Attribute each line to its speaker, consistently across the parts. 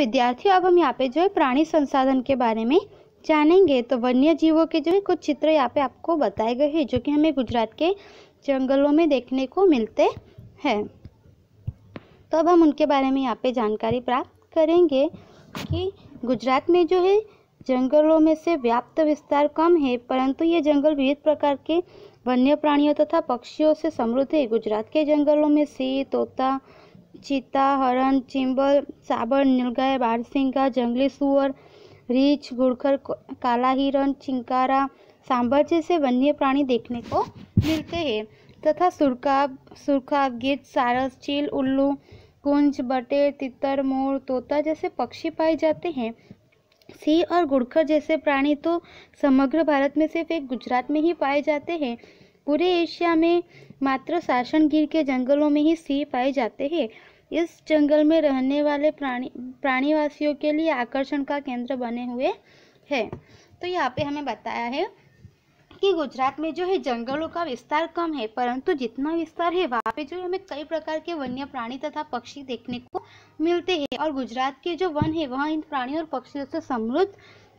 Speaker 1: विद्यार्थियों अब हम यहाँ पे जो है प्राणी संसाधन के बारे में जानेंगे तो वन्य जीवों के जो है कुछ चित्र यहाँ पे आपको बताए गए हैं जो कि हमें गुजरात के जंगलों में देखने को मिलते हैं तो अब हम उनके बारे में यहाँ पे जानकारी प्राप्त करेंगे कि गुजरात में जो है जंगलों में से व्याप्त विस्तार कम है परंतु ये जंगल विविध प्रकार के वन्य प्राणियों तथा तो पक्षियों से समृद्ध है गुजरात के जंगलों में सिंह तोता चीता हरण चिंबल साबर नीलगाय बारसिंगा जंगली सुअर रीछ घुड़खर काला हिरण चिंकारा सांबर जैसे वन्य प्राणी देखने को मिलते हैं तथा सुरखाब सुरखाब गिद्ध सारस चील उल्लू कुंज बटेर तितर मोर तोता जैसे पक्षी पाए जाते हैं सिंह और गुड़खर जैसे प्राणी तो समग्र भारत में सिर्फ एक गुजरात में ही पाए जाते हैं पूरे एशिया में मात्र शासनगिर गिर के जंगलों में ही सिंह पाए जाते हैं इस जंगल में रहने वाले प्राणी प्राणीवासियों के लिए आकर्षण का केंद्र बने हुए है तो यहाँ पे हमें बताया है कि गुजरात में जो है जंगलों का विस्तार कम है परंतु जितना विस्तार है वहाँ पे जो हमें कई प्रकार के वन्य प्राणी तथा पक्षी देखने को मिलते हैं और गुजरात के जो वन है वह इन प्राणियों और पक्षियों से समृद्ध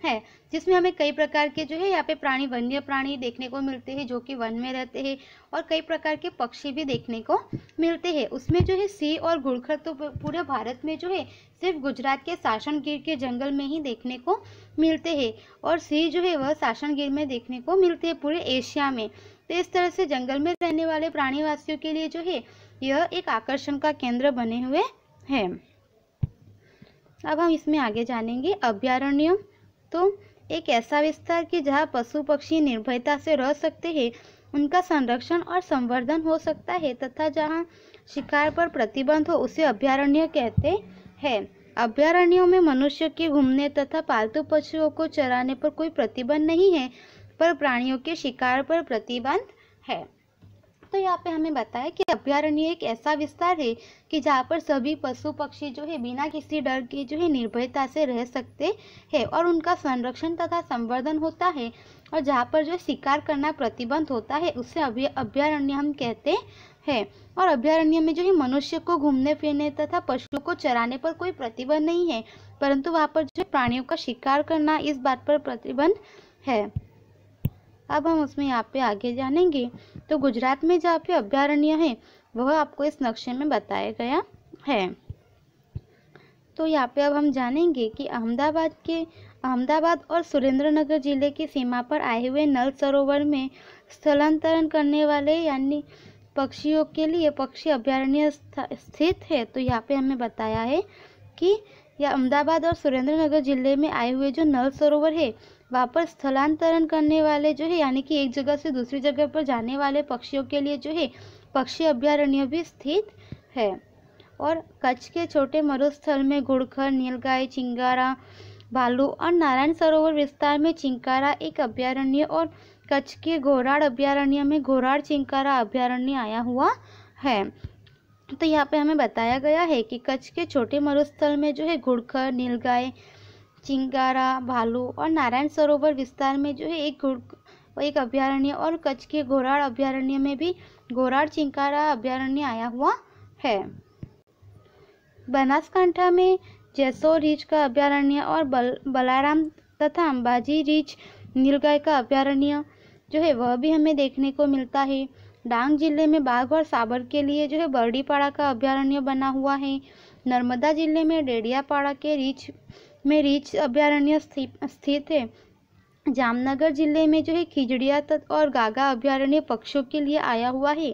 Speaker 1: है जिसमें हमें कई प्रकार के जो है यहाँ पे प्राणी वन्य प्राणी देखने को मिलते हैं जो कि वन में रहते हैं और कई प्रकार के पक्षी भी देखने को मिलते हैं उसमें जो है सिंह और घुड़खर तो पूरे भारत में जो है सिर्फ गुजरात के साशनगिर के जंगल में ही देखने को मिलते हैं और सिंह जो है वह साशनगिर में देखने को मिलते हैं पूरे एशिया में तो इस तरह से जंगल में रहने वाले प्राणीवासियों के लिए जो है यह एक आकर्षण का केंद्र बने हुए हैं अब हम इसमें आगे जानेंगे अभ्यारण्यम दोस्तों एक ऐसा विस्तार कि जहाँ पशु पक्षी निर्भयता से रह सकते हैं उनका संरक्षण और संवर्धन हो सकता है तथा जहाँ शिकार पर प्रतिबंध हो उसे अभ्यारण्य कहते हैं अभ्यारण्यों में मनुष्य के घूमने तथा पालतू पशुओं को चराने पर कोई प्रतिबंध नहीं है पर प्राणियों के शिकार पर प्रतिबंध है तो यहाँ पे हमें बताया कि अभ्यारण्य एक ऐसा विस्तार है कि जहाँ पर सभी पशु पक्षी जो है बिना किसी डर के जो है निर्भयता से रह सकते हैं और उनका संरक्षण तथा संवर्धन होता है और जहाँ पर जो शिकार करना प्रतिबंध होता है अभ्य अभ्यारण्य हम कहते हैं और अभ्यारण्य में जो है मनुष्य को घूमने फिरने तथा पशुओं को चराने पर कोई प्रतिबंध नहीं है परंतु वहाँ पर जो प्राणियों का शिकार करना इस बात पर प्रतिबंध है अब हम उसमें यहाँ पे आगे जानेंगे तो गुजरात में जहाँ पे अभ्यारण्य है वह आपको इस नक्शे में बताया गया है तो यहाँ पे अब हम जानेंगे कि अहमदाबाद के अहमदाबाद और सुरेंद्रनगर जिले की सीमा पर आए हुए नल सरोवर में स्थलांतरण करने वाले यानी पक्षियों के लिए पक्षी अभ्यारण्य स्थित है तो यहाँ पे हमें बताया है कि यह अहमदाबाद और सुरेंद्रनगर जिले में आए हुए जो नल सरोवर है पर स्थलांतरण करने वाले जो है यानी कि एक जगह से दूसरी जगह पर जाने वाले पक्षियों के लिए जो है पक्षी अभ्यारण्य भी स्थित है और कच्छ के छोटे मरुस्थल में घुड़खर नीलगाय चिंगारा भालू और नारायण सरोवर विस्तार में चिंकारा एक अभ्यारण्य और कच्छ के घोराड़ अभ्यारण्य में घोराड़ चिंकारा अभ्यारण्य आया हुआ है तो यहाँ पे हमें बताया गया है कि कच्छ के छोटे मरुस्थल में जो है घुड़खर नीलगाय चिंगारा भालू और नारायण सरोवर विस्तार में जो है एक एक अभ्यारण्य और कच्छ के घोराड़ अभ्यारण्य में भी घोराड़ चिंकारा अभ्यारण्य आया हुआ है बनासकांठा में जैसोर रिज का अभ्यारण्य और बल बलाराम तथा अंबाजी रिज नीलगाय का अभ्यारण्य जो है वह भी हमें देखने को मिलता है डांग जिले में बाघ और साबर के लिए जो है बर्डीपाड़ा का अभ्यारण्य बना हुआ है नर्मदा जिले में डेडियापाड़ा के रिज में रीच अभ्यारण्य स्थित है जामनगर जिले में जो है खिजड़िया तट और गागा अभ्यारण्य पक्षों के लिए आया हुआ है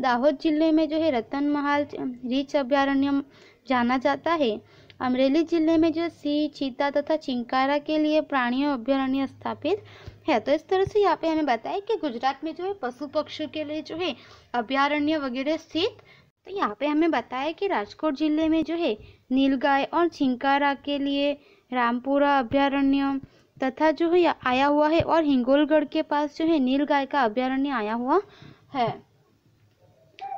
Speaker 1: दाहोद जिले में जो है रतन महल रीच अभ्यारण्य जाना जाता है अमरेली जिले में जो सी चीता तथा चिंकारा के लिए प्राणियों अभ्यारण्य स्थापित है तो इस तरह से यहाँ पे हमें बताया कि गुजरात में जो है पशु पक्षियों के लिए जो है अभ्यारण्य वगैरह स्थित तो यहाँ पे हमें बताया कि राजकोट जिले में जो है नीलगाय और छिंकारा के लिए रामपुरा अभ्यारण्य तथा जो है आया हुआ है और हिंगोलगढ़ के पास जो है नीलगाय का अभ्यारण्य आया हुआ है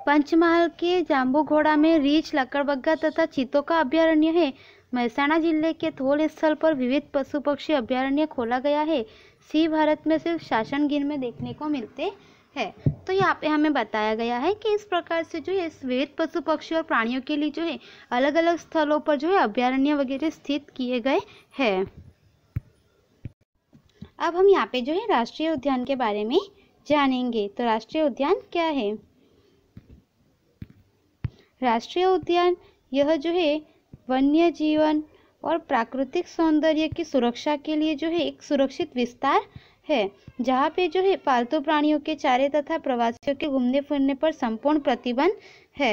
Speaker 1: पंचमहल के जाम्बू घोड़ा में रीछ लकड़बग्गा तथा चीतों का अभ्यारण्य है महसाणा जिले के थोल स्थल पर विविध पशु पक्षी अभ्यारण्य खोला गया है सी भारत में सिर्फ शासन गिर में देखने को मिलते है तो यहाँ पे हमें बताया गया है कि इस प्रकार से जो है श्वेत पशु पक्षी और प्राणियों के लिए जो है अलग अलग स्थलों पर जो है अभ्यारण्य वगैरह स्थित किए गए हैं अब हम यहाँ पे जो है राष्ट्रीय उद्यान के बारे में जानेंगे तो राष्ट्रीय उद्यान क्या है राष्ट्रीय उद्यान यह जो है वन्य जीवन और प्राकृतिक सौंदर्य की सुरक्षा के लिए जो है एक सुरक्षित विस्तार है जहाँ पे जो है पालतू प्राणियों के चारे तथा प्रवासियों के घूमने फिरने पर संपूर्ण प्रतिबंध है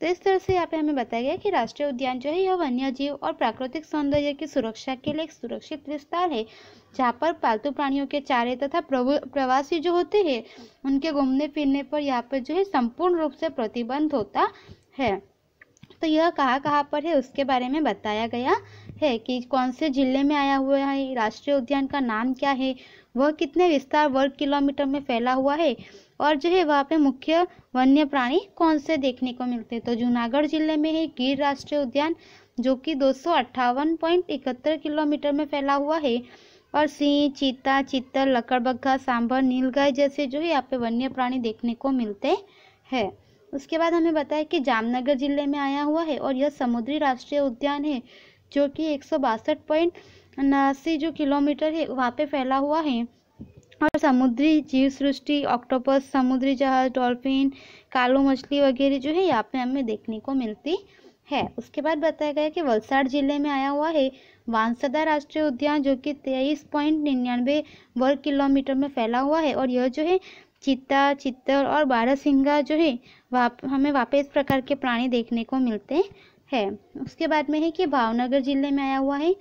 Speaker 1: तो इस तरह से यहाँ पे हमें बताया गया कि राष्ट्रीय उद्यान जो है यह वन्य जीव और प्राकृतिक सौंदर्य की सुरक्षा के लिए एक सुरक्षित विस्तार है जहाँ पर पालतू प्राणियों के चारे तथा प्रवासी जो होते हैं उनके घूमने फिरने पर यहाँ पर जो है संपूर्ण रूप से प्रतिबंध होता है तो यह कहाँ कहाँ पर है उसके बारे में बताया गया है कि कौन से जिले में आया हुआ है राष्ट्रीय उद्यान का नाम क्या है वह कितने विस्तार वर्ग किलोमीटर में फैला हुआ है और जो है वहाँ पे मुख्य वन्य प्राणी कौन से देखने को मिलते हैं तो जूनागढ़ जिले में है गिर राष्ट्रीय उद्यान जो कि दो किलोमीटर में फैला हुआ है और सिंह चीता चित्तर लकड़बग्घा सांभर नीलगाय जैसे जो है यहाँ पे वन्य प्राणी देखने को मिलते हैं उसके बाद हमें बताया कि जामनगर ज़िले में आया हुआ है और यह समुद्री राष्ट्रीय उद्यान है जो कि एक सौ बासठ पॉइंट उनासी जो किलोमीटर है वहाँ पे फैला हुआ है और समुद्री जीव सृष्टि ऑक्टोपस समुद्री जहाज डॉल्फिन कालो मछली वगैरह जो है यहाँ पे हमें देखने को मिलती है उसके बाद बताया गया कि वलसाड जिले में आया हुआ है वानसदा राष्ट्रीय उद्यान जो कि तेईस पॉइंट निन्यानवे वर्ग किलोमीटर में फैला हुआ है और यह जो है चीता चित्तर और बारहसिंगा जो है वाप हमें वापस प्रकार के प्राणी देखने को मिलते हैं उसके बाद में है कि भावनगर जिले में आया हुआ है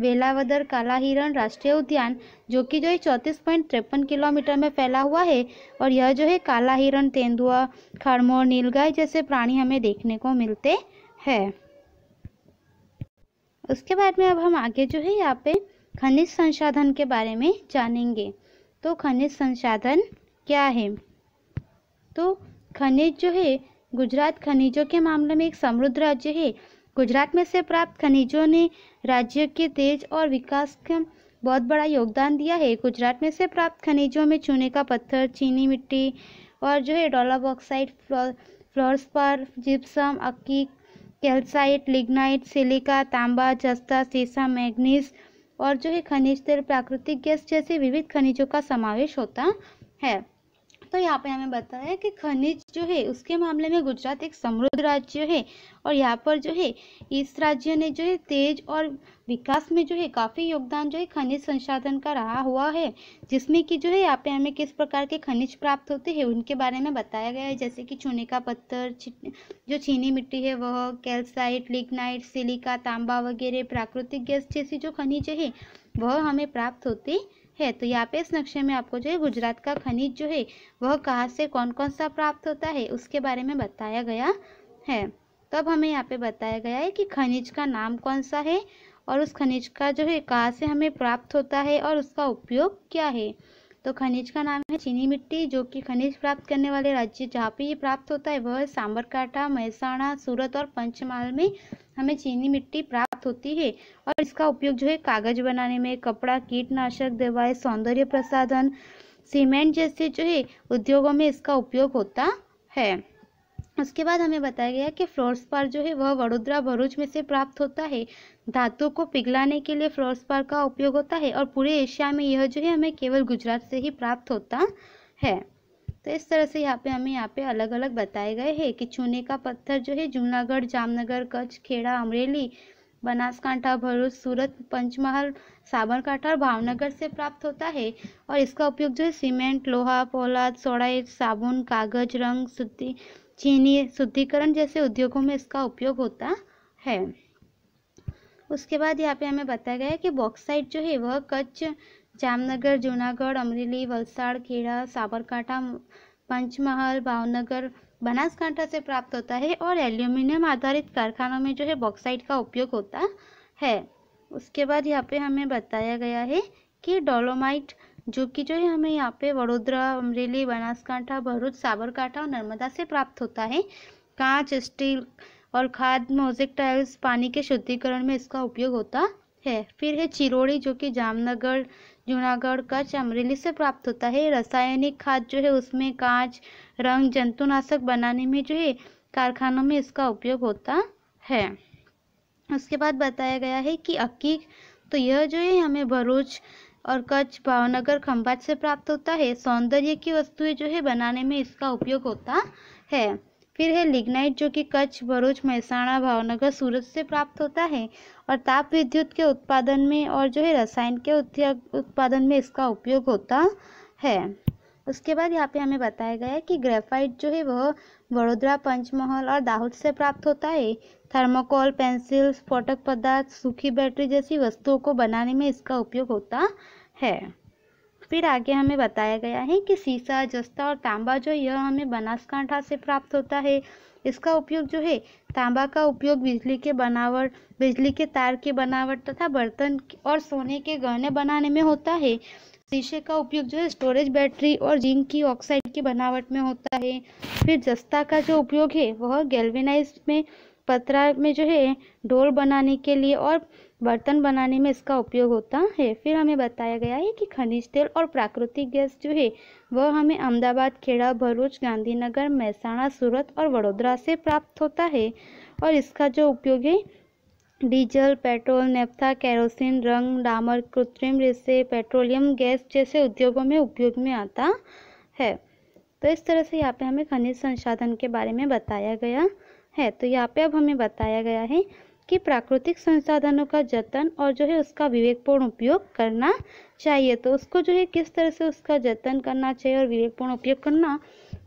Speaker 1: वेलावदर काला हिरण राष्ट्रीय उद्यान जो कि जो है चौंतीस पॉइंट तिरपन किलोमीटर में फैला हुआ है और यह जो है काला हिरण तेंदुआ खरमोर नीलगाय जैसे प्राणी हमें देखने को मिलते हैं उसके बाद में अब हम आगे जो है यहाँ पे खनिज संसाधन के बारे में जानेंगे तो खनिज संसाधन क्या है तो खनिज जो है गुजरात खनिजों के मामले में एक समृद्ध राज्य है गुजरात में से प्राप्त खनिजों ने राज्य के तेज और विकास का बहुत बड़ा योगदान दिया है गुजरात में से प्राप्त खनिजों में चूने का पत्थर चीनी मिट्टी और जो है डॉलर ऑक्साइड फ्लोर्स पर जिप्सम अक्की कैल्साइट लिग्नाइट सिलिका तांबा जस्ता सीसा मैग्नीस और जो है खनिज तेल प्राकृतिक गैस जैसे विविध खनिजों का समावेश होता है तो यहाँ पे हमें बताया कि खनिज जो है उसके मामले में गुजरात एक समृद्ध राज्य है और यहाँ पर जो है इस राज्य ने जो है तेज और विकास में जो है काफ़ी योगदान जो है खनिज संसाधन का रहा हुआ है जिसमें कि जो है यहाँ पे हमें किस प्रकार के खनिज प्राप्त होते हैं उनके बारे में बताया गया है जैसे कि चूने का पत्थर जो चीनी मिट्टी है वह कैल्साइट लिग्नाइट सिलिका तांबा वगैरह प्राकृतिक गैस जैसी जो खनिज है वह हमें प्राप्त होते है तो यहाँ पे इस नक्शे में आपको जो है गुजरात का खनिज जो है वह कहाँ से कौन कौन सा प्राप्त होता है उसके बारे में बताया गया है तो अब हमें यहाँ पे बताया गया है कि खनिज का नाम कौन सा है और उस खनिज का जो है कहाँ से हमें प्राप्त होता है और उसका उपयोग क्या है तो खनिज का नाम है चीनी मिट्टी जो कि खनिज प्राप्त करने वाले राज्य जहाँ पे ये प्राप्त होता है वह साबरकाठा महसाणा सूरत और पंचमाल में हमें चीनी मिट्टी प्राप्त प्राप्त होती है और इसका उपयोग जो है कागज बनाने में कपड़ा कीटनाशक दवाएं सौंदर्य प्रसाधन सीमेंट जैसे जो है उद्योगों में इसका उपयोग होता है उसके बाद हमें बताया गया कि फ्लोरस्पार जो है वह वडोदरा भरूच में से प्राप्त होता है धातु को पिघलाने के लिए फ्लोरस्पार का उपयोग होता है और पूरे एशिया में यह जो है हमें केवल गुजरात से ही प्राप्त होता है तो इस तरह से यहाँ पे हमें यहाँ पे अलग अलग बताए गए हैं कि चूने का पत्थर जो है जूनागढ़ जामनगर कच्छ खेड़ा अमरेली बनासकांठा भरूच सूरत पंचमहल साबरकांठा और भावनगर से प्राप्त होता है और इसका उपयोग जो है सीमेंट लोहा पोलाद सोडाई साबुन कागज रंग शुद्धि चीनी शुद्धिकरण जैसे उद्योगों में इसका उपयोग होता है उसके बाद यहाँ पे हमें बताया गया है कि बॉक्साइट जो है वह कच्छ जामनगर जूनागढ़ अमरेली वलसाड़ खेड़ा साबरकांठा पंचमहल भावनगर बनासकांठा से प्राप्त होता है और एल्यूमिनियम आधारित कारखानों में जो है बॉक्साइट का उपयोग होता है उसके बाद यहाँ पे हमें बताया गया है कि डोलोमाइट जो कि जो है हमें यहाँ पे वडोदरा अमरेली बनासकांठा भरूच साबरकांठा और नर्मदा से प्राप्त होता है कांच स्टील और खाद मोजिक टाइल्स पानी के शुद्धिकरण में इसका उपयोग होता है फिर है चिरोड़ी जो कि जामनगर जूनागढ़ का चमरेली से प्राप्त होता है रासायनिक खाद जो है उसमें कांच रंग जंतुनाशक बनाने में जो है कारखानों में इसका उपयोग होता है उसके बाद बताया गया है कि अक्की तो यह जो है हमें भरूच और कच्छ भावनगर खंभा से प्राप्त होता है सौंदर्य की वस्तुएं जो है बनाने में इसका उपयोग होता है फिर है लिग्नाइट जो कि कच्छ भरूच महसाणा भावनगर सूरत से प्राप्त होता है और ताप विद्युत के उत्पादन में और जो है रसायन के उत्पादन में इसका उपयोग होता है उसके बाद यहाँ पे हमें बताया गया है कि ग्रेफाइट जो है वह वडोदरा पंचमहल और दाहोद से प्राप्त होता है थर्मोकोल पेंसिल स्फोटक पदार्थ सूखी बैटरी जैसी वस्तुओं को बनाने में इसका उपयोग होता है फिर आगे हमें बताया गया है कि सीसा जस्ता और तांबा जो यह हमें बनासकांठा से प्राप्त होता है इसका उपयोग जो है तांबा का उपयोग बिजली के बनावट बिजली के तार की बनावट तथा बर्तन और सोने के गहने बनाने में होता है शीशे का उपयोग जो है स्टोरेज बैटरी और जिंक की ऑक्साइड की बनावट में होता है फिर जस्ता का जो उपयोग है वह गैल्वेनाइज में पतरा में जो है डोर बनाने के लिए और बर्तन बनाने में इसका उपयोग होता है फिर हमें बताया गया है कि खनिज तेल और प्राकृतिक गैस जो है वह हमें अहमदाबाद खेड़ा भरूच गांधीनगर महसाणा सूरत और वडोदरा से प्राप्त होता है और इसका जो उपयोग है डीजल पेट्रोल नेफ्था कैरोसिन रंग डामर कृत्रिम रेसे पेट्रोलियम गैस जैसे उद्योगों में उपयोग में आता है तो इस तरह से यहाँ पे हमें खनिज संसाधन के बारे में बताया गया है तो यहाँ पे अब हमें बताया गया है कि प्राकृतिक संसाधनों का जतन और जो है उसका विवेकपूर्ण उपयोग करना चाहिए तो उसको जो है किस तरह से उसका जतन करना चाहिए और विवेकपूर्ण उपयोग करना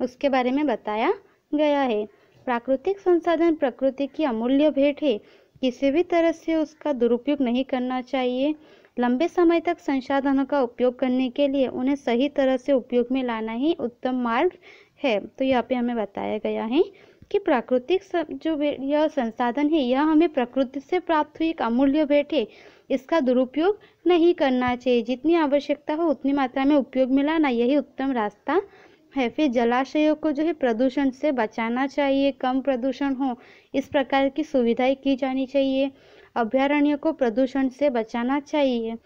Speaker 1: उसके बारे में बताया गया है प्राकृतिक संसाधन प्रकृति की अमूल्य भेंट है किसी भी तरह से उसका दुरुपयोग नहीं करना चाहिए लंबे समय तक संसाधनों का उपयोग करने के लिए उन्हें सही तरह से उपयोग में लाना ही उत्तम मार्ग है तो यहाँ पे हमें बताया गया है कि प्राकृतिक जो यह संसाधन है यह हमें प्रकृति से प्राप्त हुई एक अमूल्य भेंट है इसका दुरुपयोग नहीं करना चाहिए जितनी आवश्यकता हो उतनी मात्रा में उपयोग मिलाना यही उत्तम रास्ता है फिर जलाशयों को जो है प्रदूषण से बचाना चाहिए कम प्रदूषण हो इस प्रकार की सुविधाएं की जानी चाहिए अभ्यारण्य को प्रदूषण से बचाना चाहिए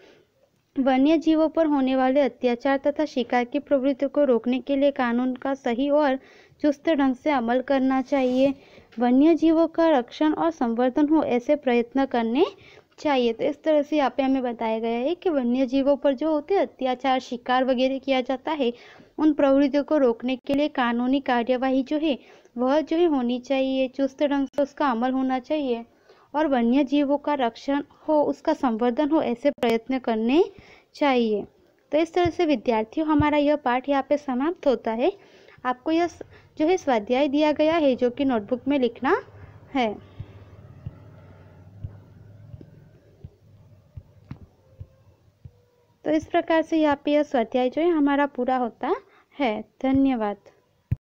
Speaker 1: वन्य जीवों पर होने वाले अत्याचार तथा शिकार की प्रवृत्ति को रोकने के लिए कानून का सही और चुस्त ढंग से अमल करना चाहिए वन्य जीवों का रक्षण और संवर्धन हो ऐसे प्रयत्न करने चाहिए तो इस तरह से यहाँ पे हमें बताया गया है कि वन्य जीवों पर जो होते हैं अत्याचार शिकार वगैरह किया जाता है उन प्रवृत्तियों को रोकने के लिए कानूनी कार्यवाही जो है वह जो है होनी चाहिए चुस्त ढंग से उसका अमल होना चाहिए और वन्य जीवों का रक्षण हो उसका संवर्धन हो ऐसे प्रयत्न करने चाहिए तो इस तरह से विद्यार्थियों हमारा यह पाठ यहाँ पे समाप्त होता है आपको यह जो है स्वाध्याय दिया गया है जो कि नोटबुक में लिखना है तो इस प्रकार से यहाँ पे यह स्वाध्याय जो है हमारा पूरा होता है धन्यवाद